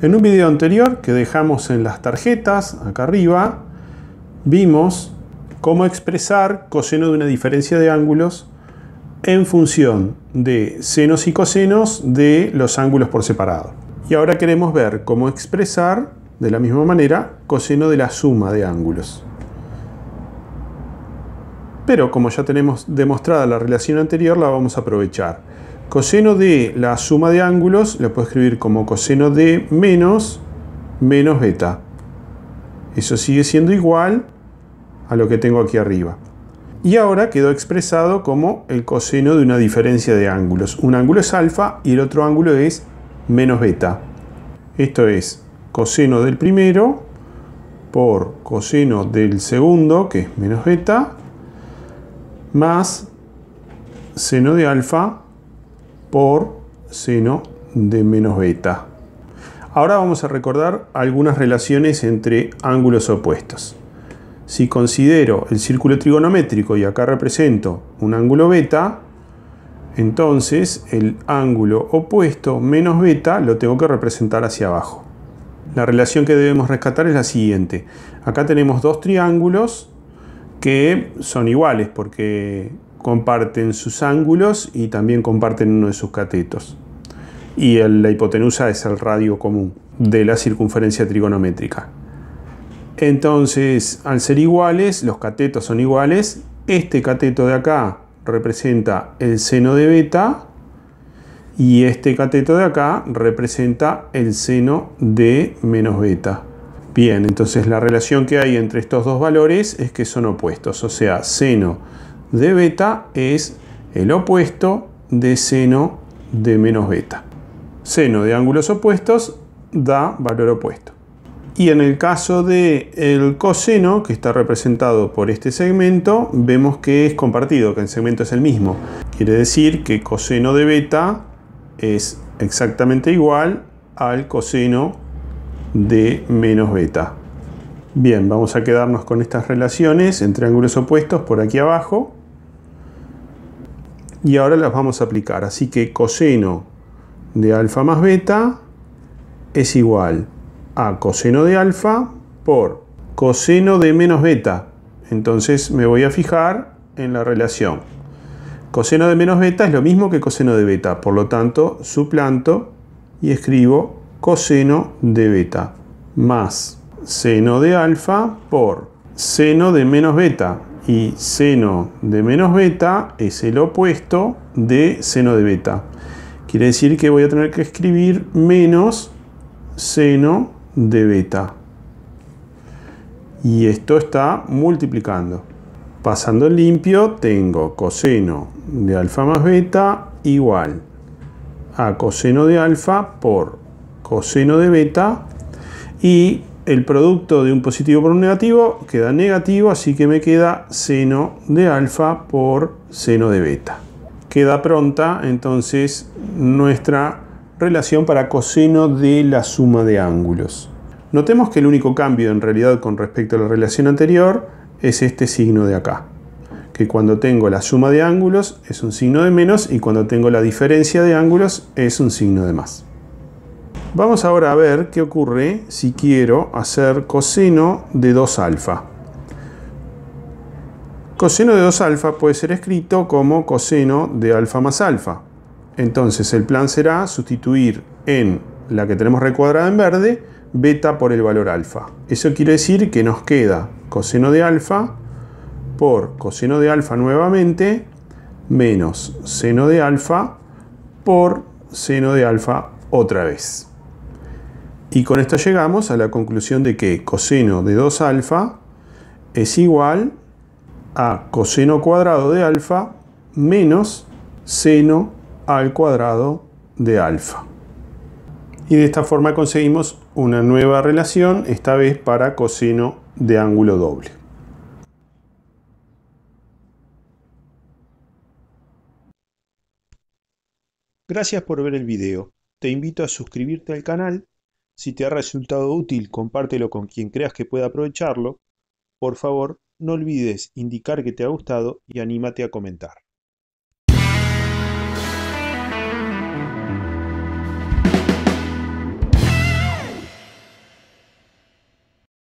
En un video anterior que dejamos en las tarjetas, acá arriba, vimos cómo expresar coseno de una diferencia de ángulos en función de senos y cosenos de los ángulos por separado. Y ahora queremos ver cómo expresar de la misma manera coseno de la suma de ángulos. Pero como ya tenemos demostrada la relación anterior, la vamos a aprovechar. Coseno de la suma de ángulos, lo puedo escribir como coseno de menos menos beta. Eso sigue siendo igual a lo que tengo aquí arriba. Y ahora quedó expresado como el coseno de una diferencia de ángulos. Un ángulo es alfa y el otro ángulo es menos beta. Esto es coseno del primero por coseno del segundo, que es menos beta, más seno de alfa por seno de menos beta. Ahora vamos a recordar algunas relaciones entre ángulos opuestos. Si considero el círculo trigonométrico y acá represento un ángulo beta, entonces el ángulo opuesto menos beta lo tengo que representar hacia abajo. La relación que debemos rescatar es la siguiente. Acá tenemos dos triángulos que son iguales porque comparten sus ángulos y también comparten uno de sus catetos. Y la hipotenusa es el radio común de la circunferencia trigonométrica. Entonces, al ser iguales, los catetos son iguales. Este cateto de acá representa el seno de beta y este cateto de acá representa el seno de menos beta. Bien, entonces la relación que hay entre estos dos valores es que son opuestos, o sea, seno de beta es el opuesto de seno de menos beta. Seno de ángulos opuestos da valor opuesto. Y en el caso del el coseno, que está representado por este segmento, vemos que es compartido, que el segmento es el mismo. Quiere decir que coseno de beta es exactamente igual al coseno de menos beta. Bien, vamos a quedarnos con estas relaciones entre ángulos opuestos por aquí abajo. Y ahora las vamos a aplicar. Así que coseno de alfa más beta es igual a coseno de alfa por coseno de menos beta. Entonces me voy a fijar en la relación. Coseno de menos beta es lo mismo que coseno de beta. Por lo tanto, suplanto y escribo coseno de beta más seno de alfa por seno de menos beta. Y seno de menos beta es el opuesto de seno de beta. Quiere decir que voy a tener que escribir menos seno de beta. Y esto está multiplicando. Pasando limpio tengo coseno de alfa más beta igual a coseno de alfa por coseno de beta y el producto de un positivo por un negativo queda negativo, así que me queda seno de alfa por seno de beta. Queda pronta entonces nuestra relación para coseno de la suma de ángulos. Notemos que el único cambio en realidad con respecto a la relación anterior es este signo de acá, que cuando tengo la suma de ángulos es un signo de menos y cuando tengo la diferencia de ángulos es un signo de más. Vamos ahora a ver qué ocurre si quiero hacer coseno de 2 alfa. Coseno de 2 alfa puede ser escrito como coseno de alfa más alfa. Entonces el plan será sustituir en la que tenemos recuadrada en verde beta por el valor alfa. Eso quiere decir que nos queda coseno de alfa por coseno de alfa nuevamente menos seno de alfa por seno de alfa otra vez. Y con esto llegamos a la conclusión de que coseno de 2 alfa es igual a coseno cuadrado de alfa menos seno al cuadrado de alfa. Y de esta forma conseguimos una nueva relación, esta vez para coseno de ángulo doble. Gracias por ver el video. Te invito a suscribirte al canal si te ha resultado útil, compártelo con quien creas que pueda aprovecharlo. Por favor, no olvides indicar que te ha gustado y anímate a comentar.